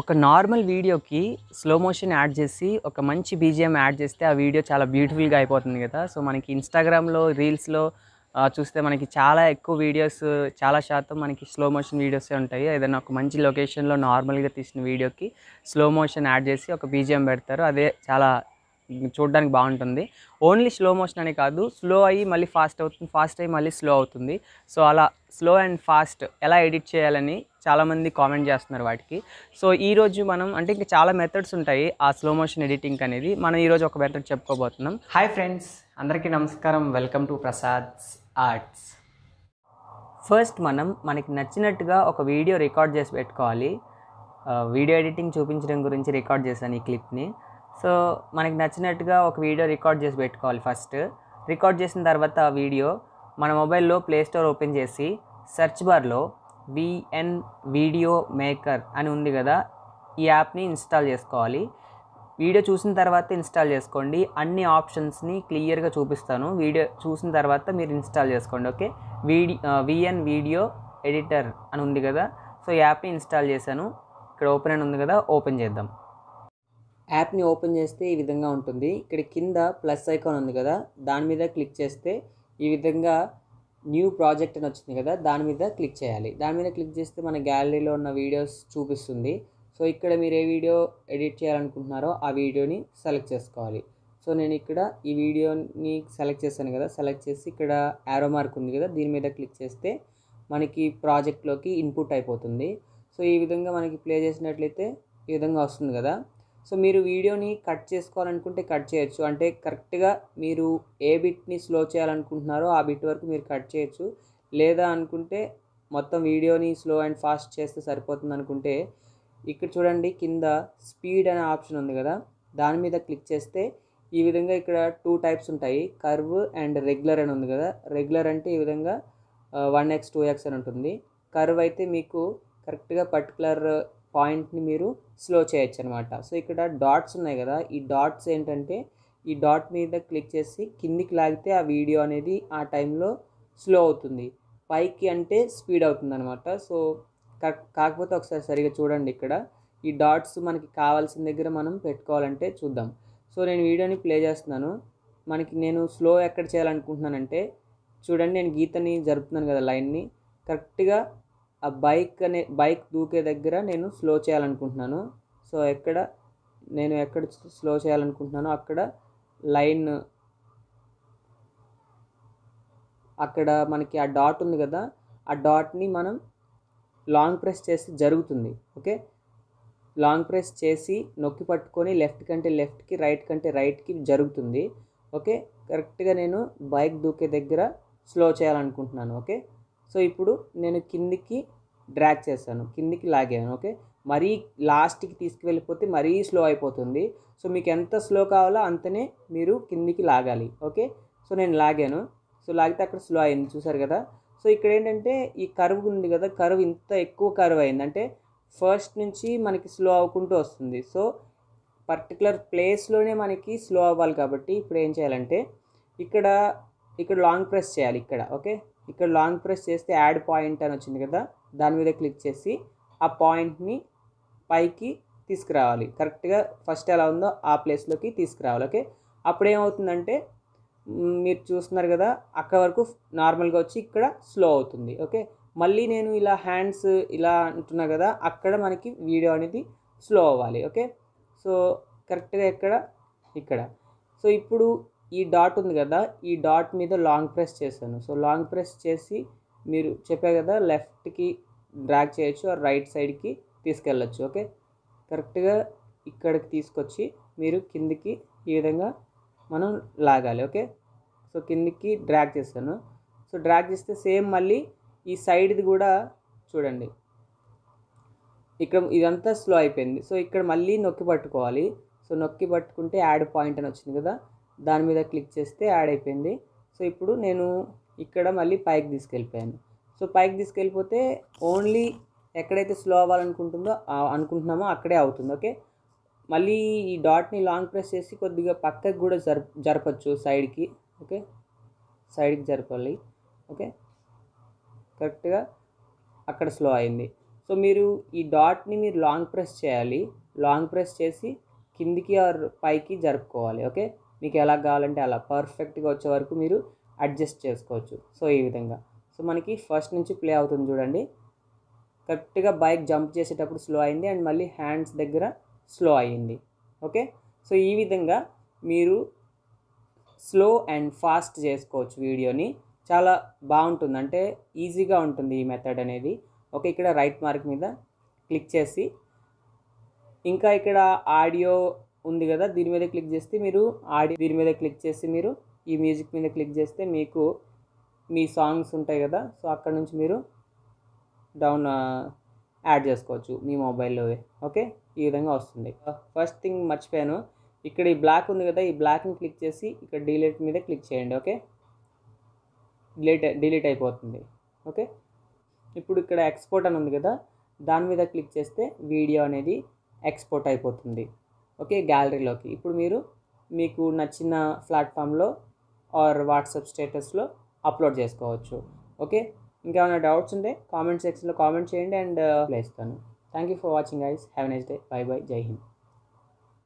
ఒక నార్మల్ వీడియోకి slow motion add చేసి ఒక మంచి బీజిఎం యాడ్ చేస్తే ఆ వీడియో చాలా బ్యూటిఫుల్గా అయిపోతుంది కదా సో మనకి ఇన్స్టాగ్రామ్లో రీల్స్లో చూస్తే మనకి చాలా ఎక్కువ వీడియోస్ చాలా శాతం మనకి స్లో మోషన్ వీడియోసే ఉంటాయి ఏదైనా ఒక మంచి లొకేషన్లో నార్మల్గా తీసిన వీడియోకి స్లో మోషన్ యాడ్ చేసి ఒక బీజిఎం పెడతారు అదే చాలా చూడడానికి బాగుంటుంది ఓన్లీ స్లో మోషన్ అనే కాదు స్లో అయ్యి మళ్ళీ ఫాస్ట్ అవుతుంది ఫాస్ట్ అయ్యి మళ్ళీ స్లో అవుతుంది సో అలా స్లో అండ్ ఫాస్ట్ ఎలా ఎడిట్ చేయాలని చాలామంది కామెంట్ చేస్తున్నారు వాటికి సో ఈరోజు మనం అంటే ఇంకా చాలా మెథడ్స్ ఉంటాయి ఆ స్లో మోషన్ ఎడిటింగ్ అనేది మనం ఈరోజు ఒక మెథడ్ చెప్పుకోబోతున్నాం హాయ్ ఫ్రెండ్స్ అందరికీ నమస్కారం welcome to Prasad's arts first మనం మనకి నచ్చినట్టుగా ఒక వీడియో రికార్డ్ చేసి పెట్టుకోవాలి వీడియో ఎడిటింగ్ చూపించడం గురించి రికార్డ్ చేశాను ఈ క్లిప్ని సో మనకి నచ్చినట్టుగా ఒక వీడియో రికార్డ్ చేసి పెట్టుకోవాలి ఫస్ట్ రికార్డ్ చేసిన తర్వాత ఆ వీడియో మన మొబైల్లో ప్లే స్టోర్ ఓపెన్ చేసి సెర్చ్ బార్లో విఎన్ వీడియో మేకర్ అని ఉంది కదా ఈ యాప్ని ఇన్స్టాల్ చేసుకోవాలి వీడియో చూసిన తర్వాత ఇన్స్టాల్ చేసుకోండి అన్ని ఆప్షన్స్ని క్లియర్గా చూపిస్తాను వీడియో చూసిన తర్వాత మీరు ఇన్స్టాల్ చేసుకోండి okay video VN video editor అని ఉంది కదా సో ఈ యాప్ని ఇన్స్టాల్ చేశాను ఇక్కడ ఓపెన్ అని ఉంది కదా ఓపెన్ చేద్దాం యాప్ని ఓపెన్ చేస్తే ఈ విధంగా ఉంటుంది ఇక్కడ కింద ప్లస్ ఐకాన్ ఉంది కదా దాని మీద క్లిక్ చేస్తే ఈ విధంగా న్యూ ప్రాజెక్ట్ అని వచ్చింది కదా దాని మీద క్లిక్ చేయాలి దాని మీద క్లిక్ చేస్తే మన గ్యాలరీలో ఉన్న వీడియోస్ చూపిస్తుంది సో ఇక్కడ మీరు ఏ వీడియో ఎడిట్ చేయాలనుకుంటున్నారో ఆ వీడియోని సెలెక్ట్ చేసుకోవాలి సో నేను ఇక్కడ ఈ వీడియోని సెలెక్ట్ చేశాను కదా సెలెక్ట్ చేసి ఇక్కడ యారో మార్క్ ఉంది కదా దీని మీద క్లిక్ చేస్తే మనకి ప్రాజెక్ట్లోకి ఇన్పుట్ అయిపోతుంది సో ఈ విధంగా మనకి ప్లే చేసినట్లయితే ఈ విధంగా వస్తుంది కదా సో మీరు వీడియోని కట్ చేసుకోవాలనుకుంటే కట్ చేయొచ్చు అంటే కరెక్ట్గా మీరు ఏ బిట్ని స్లో చేయాలనుకుంటున్నారో ఆ బిట్ వరకు మీరు కట్ చేయొచ్చు లేదా అనుకుంటే మొత్తం వీడియోని స్లో అండ్ ఫాస్ట్ చేస్తే సరిపోతుంది అనుకుంటే ఇక్కడ చూడండి కింద స్పీడ్ అనే ఆప్షన్ ఉంది కదా దాని మీద క్లిక్ చేస్తే ఈ విధంగా ఇక్కడ టూ టైప్స్ ఉంటాయి కర్వ్ అండ్ రెగ్యులర్ అని ఉంది కదా రెగ్యులర్ అంటే ఈ విధంగా వన్ ఎక్స్ టూ ఎక్స్ అని ఉంటుంది కర్వ్ అయితే మీకు కరెక్ట్గా పర్టికులర్ పాయింట్ని మీరు స్లో చేయొచ్చు అనమాట సో ఇక్కడ డాట్స్ ఉన్నాయి కదా ఈ డాట్స్ ఏంటంటే ఈ డాట్ మీద క్లిక్ చేసి కిందికి లాగితే ఆ వీడియో అనేది ఆ టైంలో స్లో అవుతుంది పైకి అంటే స్పీడ్ అవుతుంది అనమాట సో కాకపోతే ఒకసారి సరిగా చూడండి ఇక్కడ ఈ డాట్స్ మనకి కావాల్సిన దగ్గర మనం పెట్టుకోవాలంటే చూద్దాం సో నేను వీడియోని ప్లే చేస్తున్నాను మనకి నేను స్లో ఎక్కడ చేయాలనుకుంటున్నానంటే చూడండి నేను గీతని జరుపుతున్నాను కదా లైన్ని కరెక్ట్గా ఆ బైక్ అనే బైక్ దూకే దగ్గర నేను స్లో చేయాలనుకుంటున్నాను సో ఎక్కడ నేను ఎక్కడ స్లో చేయాలనుకుంటున్నానో అక్కడ లైన్ అక్కడ మనకి ఆ డాట్ ఉంది కదా ఆ డాట్ని మనం లాంగ్ ప్రెస్ చేస్తే జరుగుతుంది ఓకే లాంగ్ ప్రెస్ చేసి నొక్కి పట్టుకొని లెఫ్ట్ కంటే లెఫ్ట్కి రైట్ కంటే రైట్కి జరుగుతుంది ఓకే కరెక్ట్గా నేను బైక్ దూకే దగ్గర స్లో చేయాలనుకుంటున్నాను ఓకే సో ఇప్పుడు నేను కిందికి డ్రాక్ చేస్తాను కిందికి లాగాను ఓకే మరీ లాస్ట్కి తీసుకువెళ్ళిపోతే మరీ స్లో అయిపోతుంది సో మీకు ఎంత స్లో కావాలో అంతనే మీరు కిందికి లాగాలి ఓకే సో నేను లాగాను సో లాగితే అక్కడ స్లో అయింది చూసారు కదా సో ఇక్కడ ఏంటంటే ఈ కరువు ఉంది కదా కరువు ఇంత ఎక్కువ కరువు అయింది అంటే ఫస్ట్ నుంచి మనకి స్లో అవ్వకుంటూ వస్తుంది సో పర్టికులర్ ప్లేస్లోనే మనకి స్లో అవ్వాలి కాబట్టి ఇప్పుడు ఏం చేయాలంటే ఇక్కడ ఇక్కడ లాంగ్ ప్రెస్ చేయాలి ఇక్కడ ఓకే ఇక్కడ లాంగ్ ప్రెస్ చేస్తే యాడ్ పాయింట్ అని వచ్చింది కదా దాని మీద క్లిక్ చేసి ఆ పాయింట్ని పైకి తీసుకురావాలి కరెక్ట్గా ఫస్ట్ ఎలా ఉందో ఆ ప్లేస్లోకి తీసుకురావాలి ఓకే అప్పుడు ఏమవుతుందంటే మీరు చూస్తున్నారు కదా అక్కడ వరకు నార్మల్గా వచ్చి ఇక్కడ స్లో అవుతుంది ఓకే మళ్ళీ నేను ఇలా హ్యాండ్స్ ఇలా అంటున్నా కదా అక్కడ మనకి వీడియో అనేది స్లో అవ్వాలి ఓకే సో కరెక్ట్గా ఎక్కడ ఇక్కడ సో ఇప్పుడు ఈ డాట్ ఉంది కదా ఈ డాట్ మీద లాంగ్ ప్రెస్ చేశాను సో లాంగ్ ప్రెస్ చేసి మీరు చెప్పే కదా లెఫ్ట్కి డ్రాగ్ చేయొచ్చు రైట్ సైడ్కి తీసుకెళ్ళచ్చు ఓకే కరెక్ట్గా ఇక్కడికి తీసుకొచ్చి మీరు కిందికి ఈ విధంగా మనం లాగాలి ఓకే సో కిందికి డ్రాగ్ చేశాను సో డ్రాగ్ చేస్తే సేమ్ మళ్ళీ ఈ సైడ్ది కూడా చూడండి ఇక్కడ ఇదంతా స్లో అయిపోయింది సో ఇక్కడ మళ్ళీ నొక్కి పట్టుకోవాలి సో నొక్కి పట్టుకుంటే యాడ్ పాయింట్ అని వచ్చింది కదా దాని మీద క్లిక్ చేస్తే యాడ్ అయిపోయింది సో ఇప్పుడు నేను ఇక్కడ మళ్ళీ పైకి తీసుకెళ్ళిపోయాను సో పైకి తీసుకెళ్ళిపోతే ఓన్లీ ఎక్కడైతే స్లో అవ్వాలనుకుంటుందో అనుకుంటున్నామో అక్కడే అవుతుంది ఓకే మళ్ళీ ఈ డాట్ని లాంగ్ ప్రెస్ చేసి కొద్దిగా పక్కకి కూడా జర జరపచ్చు సైడ్కి ఓకే సైడ్కి జరపాలి ఓకే కరెక్ట్గా అక్కడ స్లో అయింది సో మీరు ఈ డాట్ని మీరు లాంగ్ ప్రెస్ చేయాలి లాంగ్ ప్రెస్ చేసి కిందికి ఆర్ పైకి జరుపుకోవాలి ఓకే మీకు ఎలా కావాలంటే అలా పర్ఫెక్ట్గా వచ్చే వరకు మీరు అడ్జస్ట్ చేసుకోవచ్చు సో ఈ విధంగా సో మనకి ఫస్ట్ నుంచి ప్లే అవుతుంది చూడండి కరెక్ట్గా బైక్ జంప్ చేసేటప్పుడు స్లో అయింది అండ్ మళ్ళీ హ్యాండ్స్ దగ్గర స్లో అయ్యింది ఓకే సో ఈ విధంగా మీరు స్లో అండ్ ఫాస్ట్ చేసుకోవచ్చు వీడియోని చాలా బాగుంటుంది అంటే ఈజీగా ఉంటుంది ఈ మెథడ్ అనేది ఓకే ఇక్కడ రైట్ మార్క్ మీద క్లిక్ చేసి ఇంకా ఇక్కడ ఆడియో ఉంది కదా దీని మీద క్లిక్ చేస్తే మీరు ఆడి దీని మీద క్లిక్ చేసి మీరు ఈ మ్యూజిక్ మీద క్లిక్ చేస్తే మీకు మీ సాంగ్స్ ఉంటాయి కదా సో అక్కడ నుంచి మీరు డౌన్ యాడ్ చేసుకోవచ్చు మీ మొబైల్లో ఓకే ఈ విధంగా వస్తుంది ఫస్ట్ థింగ్ మర్చిపోయాను ఇక్కడ ఈ బ్లాక్ ఉంది కదా ఈ బ్లాక్ని క్లిక్ చేసి ఇక్కడ డిలీట్ మీద క్లిక్ చేయండి ఓకే డిలీట్ డిలీట్ అయిపోతుంది ఓకే ఇప్పుడు ఇక్కడ ఎక్స్పోర్ట్ అని ఉంది కదా దాని మీద క్లిక్ చేస్తే వీడియో అనేది ఎక్స్పోర్ట్ అయిపోతుంది ఓకే గ్యాలరీలోకి ఇప్పుడు మీరు మీకు నచ్చిన ప్లాట్ఫామ్లో ఆర్ వాట్సాప్ స్టేటస్లో అప్లోడ్ చేసుకోవచ్చు ఓకే ఇంకేమైనా డౌట్స్ ఉంటే కామెంట్ సెక్షన్లో కామెంట్ చేయండి అండ్ ఇస్తాను thank you for watching ice have nice day bye bye Jai Hind